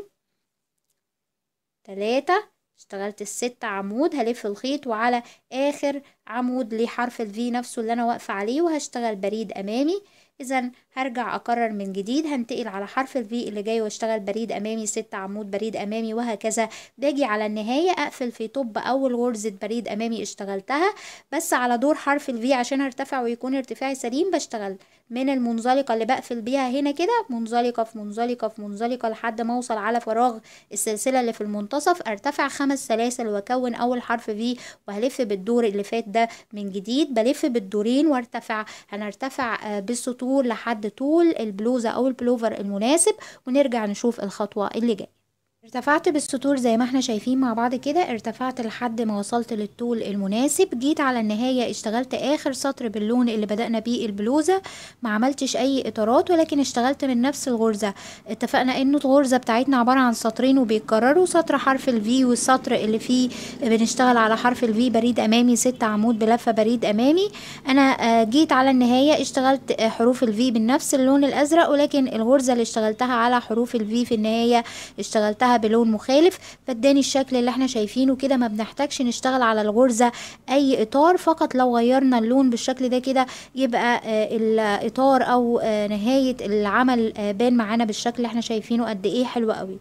تلاتة اشتغلت الست عمود هلف الخيط وعلى اخر عمود لحرف ال الفي نفسه اللي انا واقفه عليه وهشتغل بريد امامي اذا هرجع اكرر من جديد هنتقل على حرف الفي اللي جاي واشتغل بريد امامي ست عمود بريد امامي وهكذا باجي على النهايه اقفل في طب اول غرزه بريد امامي اشتغلتها بس على دور حرف الفي عشان ارتفع ويكون ارتفاعي سليم بشتغل من المنزلقة اللي بقفل بيها هنا كده منزلقة في منزلقة في منزلقة لحد ما اوصل على فراغ السلسلة اللي في المنتصف ارتفع خمس سلاسل واكون اول حرف في وهلف بالدور اللي فات ده من جديد بلف بالدورين وارتفع هنرتفع آه، بالسطور لحد طول البلوزة او البلوفر المناسب ونرجع نشوف الخطوة اللي جاية ارتفعت بالسطور زي ما احنا شايفين مع بعض كده ارتفعت لحد ما وصلت للطول المناسب جيت على النهاية اشتغلت اخر سطر باللون اللي بدأنا بيه البلوزة ما عملتش اي اطارات ولكن اشتغلت من نفس الغرزة اتفقنا انه الغرزة بتاعتنا عبارة عن سطرين وبيتكرروا سطر حرف الفي والسطر اللي فيه بنشتغل على حرف الفي بريد امامي ست عمود بلفة بريد امامي انا آه، جيت على النهاية اشتغلت آه، حروف الفي بنفس اللون الازرق ولكن الغرزة اللي اشتغلتها على حروف الفي في النهاية اشتغلتها بلون مخالف فاداني الشكل اللي احنا شايفينه كده ما بنحتاجش نشتغل على الغرزة اي اطار فقط لو غيرنا اللون بالشكل ده كده يبقى آه، الاطار او آه، نهاية العمل آه، بان معانا بالشكل اللي احنا شايفينه قد ايه حلو قوي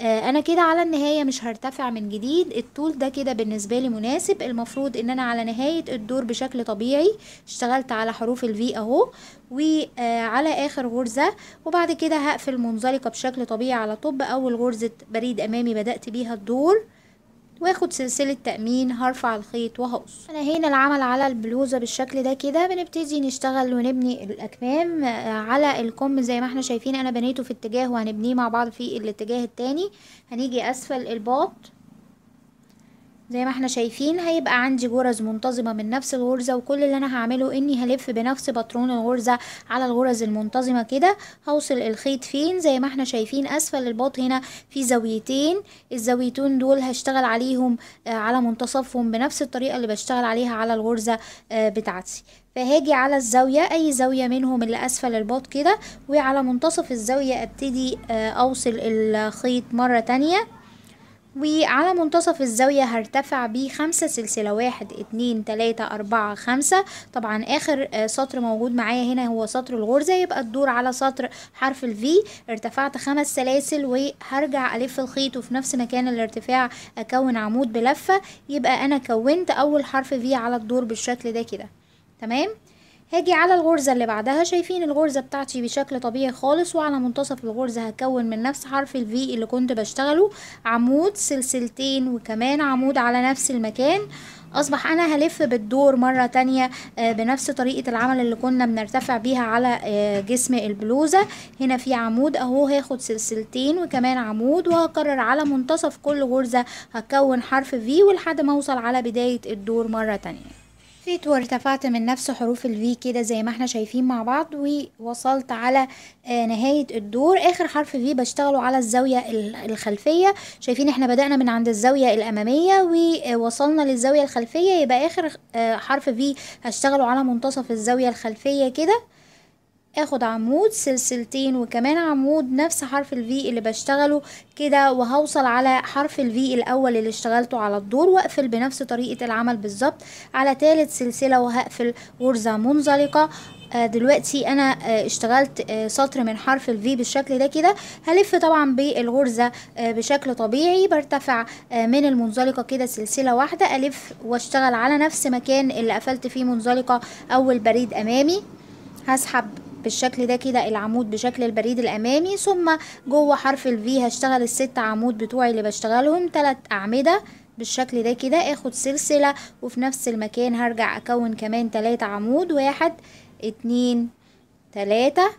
آه، انا كده على النهاية مش هرتفع من جديد الطول ده كده بالنسبة لي مناسب المفروض ان انا على نهاية الدور بشكل طبيعي اشتغلت على حروف الفي اهو وعلى آه، اخر غرزة وبعد كده هقفل منزلقة بشكل طبيعي على طب اول غرزة بريد امامي بدأت بيها الدور واخد سلسلة تأمين هرفع الخيط وهقص هنا العمل على البلوزة بالشكل ده كده بنبتدي نشتغل ونبني الأكمام آه، على الكم زي ما احنا شايفين انا بنيته في اتجاه وهنبنيه مع بعض في الاتجاه التاني هنيجي اسفل الباط زي ما احنا شايفين هيبقى عندي غرز منتظمة من نفس الغرزة وكل اللي انا هعمله اني هلف بنفس باترون الغرزة على الغرز المنتظمة كده هوصل الخيط فين زي ما احنا شايفين اسفل الباط هنا في زاويتين الزاويتين دول هشتغل عليهم آه، على منتصفهم بنفس الطريقة اللي بشتغل عليها على الغرزة آه، بتاعتي فهاجي على الزاوية أي زاوية منهم اللي أسفل الباط كده وعلى منتصف الزاوية أبتدي آه، أوصل الخيط مرة تانية وعلى منتصف الزاوية هرتفع خمسة سلسلة واحد اتنين تلاتة أربعة خمسة طبعا آخر آه، سطر موجود معايا هنا هو سطر الغرزة يبقى الدور على سطر حرف ال V ارتفعت خمس سلاسل وهرجع ألف الخيط وفي نفس مكان الارتفاع أكون عمود بلفة يبقى أنا كونت أول حرف في على الدور بالشكل ده كده تمام هاجي على الغرزة اللي بعدها شايفين الغرزة بتاعتي بشكل طبيعي خالص وعلى منتصف الغرزة هكون من نفس حرف ال V اللي كنت بشتغله عمود سلسلتين وكمان عمود على نفس المكان اصبح انا هلف بالدور مرة تانية آه، بنفس طريقة العمل اللي كنا بنرتفع بيها على آه، جسم البلوزة هنا في عمود اهو هاخد سلسلتين وكمان عمود وهكرر على منتصف كل غرزة هكون حرف V ولحد ما اوصل على بداية الدور مرة تانية لفيت وارتفعت من نفس حروف الفي كده زي ما احنا شايفين مع بعض ووصلت على آه، نهاية الدور اخر حرف في بشتغله على الزاوية الخلفية شايفين احنا بدأنا من عند الزاوية الامامية ووصلنا آه، للزاوية الخلفية يبقى اخر آه، حرف في هشتغله على منتصف الزاوية الخلفية كده اخد عمود سلسلتين وكمان عمود نفس حرف الفي اللي بشتغله كده وهوصل على حرف الفي الاول اللي اشتغلته على الدور واقفل بنفس طريقة العمل بالظبط على تالت سلسلة وهقفل غرزة منزلقة آه، دلوقتي انا آه، اشتغلت آه، سطر من حرف الفي بالشكل ده كده هلف طبعا بالغرزة بشكل طبيعي برتفع من المنزلقة كده سلسلة واحدة الف واشتغل على نفس مكان اللي قفلت فيه منزلقة اول بريد امامي هسحب بالشكل ده كده العمود بشكل البريد الامامي ثم جوه حرف الفي هشتغل الست عمود بتوعي اللي بشتغلهم تلات اعمده بالشكل ده كده اخد سلسلة وفي نفس المكان هرجع اكون كمان تلات عمود واحد اتنين تلاتة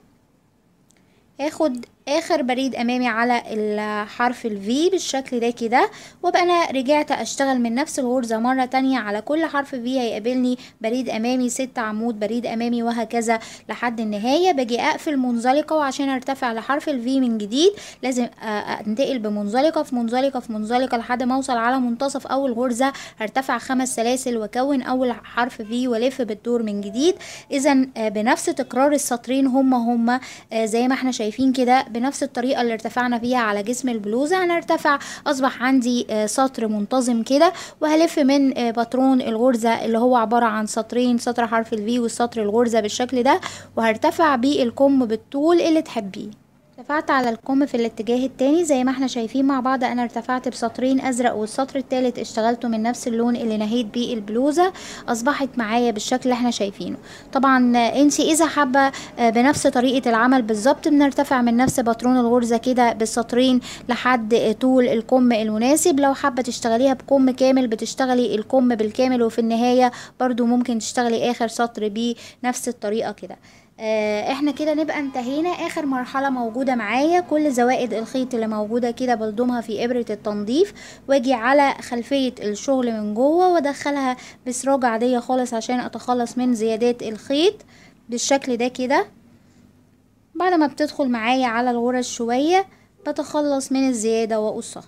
اخد اخر بريد امامي على الحرف الفي بالشكل ده كده وبقى انا رجعت اشتغل من نفس الغرزة مرة تانية على كل حرف في هيقابلني بريد امامي ست عمود بريد امامي وهكذا لحد النهاية باجي اقفل منزلقة وعشان ارتفع لحرف الفي من جديد لازم آه، آه، انتقل بمنزلقة في منزلقة في منزلقة لحد ما اوصل على منتصف اول غرزة ارتفع خمس سلاسل واكون اول حرف في والف بالدور من جديد اذا آه، بنفس تكرار السطرين هما هما زي ما احنا شايفين كده بنفس الطريقة اللي ارتفعنا فيها على جسم البلوزة هنرتفع أصبح عندي آه، سطر منتظم كده وهلف من آه، باترون الغرزة اللي هو عبارة عن سطرين سطر حرف الفي والسطر الغرزة بالشكل ده وهرتفع بالكم بالطول اللي تحبيه ارتفعت على الكم في الاتجاه التاني زي ما احنا شايفين مع بعض انا ارتفعت بسطرين ازرق والسطر التالت اشتغلته من نفس اللون اللي نهيت بيه البلوزه اصبحت معايا بالشكل اللي احنا شايفينه طبعا انتي اذا حابه آه، بنفس طريقه العمل بالظبط بنرتفع من نفس بطرون الغرزه كده بالسطرين لحد طول الكم المناسب لو حابه تشتغليها بكم كامل بتشتغلي الكم بالكامل وفي النهايه برضو ممكن تشتغلي اخر سطر بنفس الطريقه كده آه، احنا كده نبقى انتهينا اخر مرحلة موجودة معايا كل زوائد الخيط اللي موجودة كده بلضمها في ابرة التنظيف واجي على خلفية الشغل من جوه وادخلها بسراجة عادية خالص عشان اتخلص من زيادات الخيط بالشكل ده كده بعد ما بتدخل معايا على الغرز شوية بتخلص من الزيادة واقصها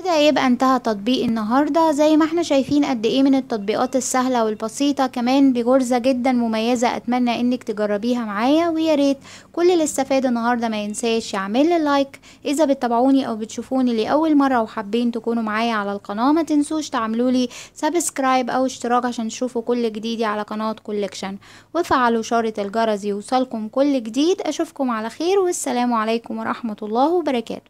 كده يبقى انتهى تطبيق النهاردة زي ما احنا شايفين قد ايه من التطبيقات السهلة والبسيطة كمان بغرزة جدا مميزة اتمنى انك تجربيها معايا ويا ريت كل اللي استفاد النهاردة ما ينساش يعمل لايك اذا بتتابعوني او بتشوفوني لاول مرة وحابين تكونوا معايا على القناة ما تنسوش تعملوا لي سبسكرايب او اشتراك عشان تشوفوا كل جديد على قناة كولكشن وفعلوا شارة الجرس يوصلكم كل جديد اشوفكم على خير والسلام عليكم ورحمة الله وبركاته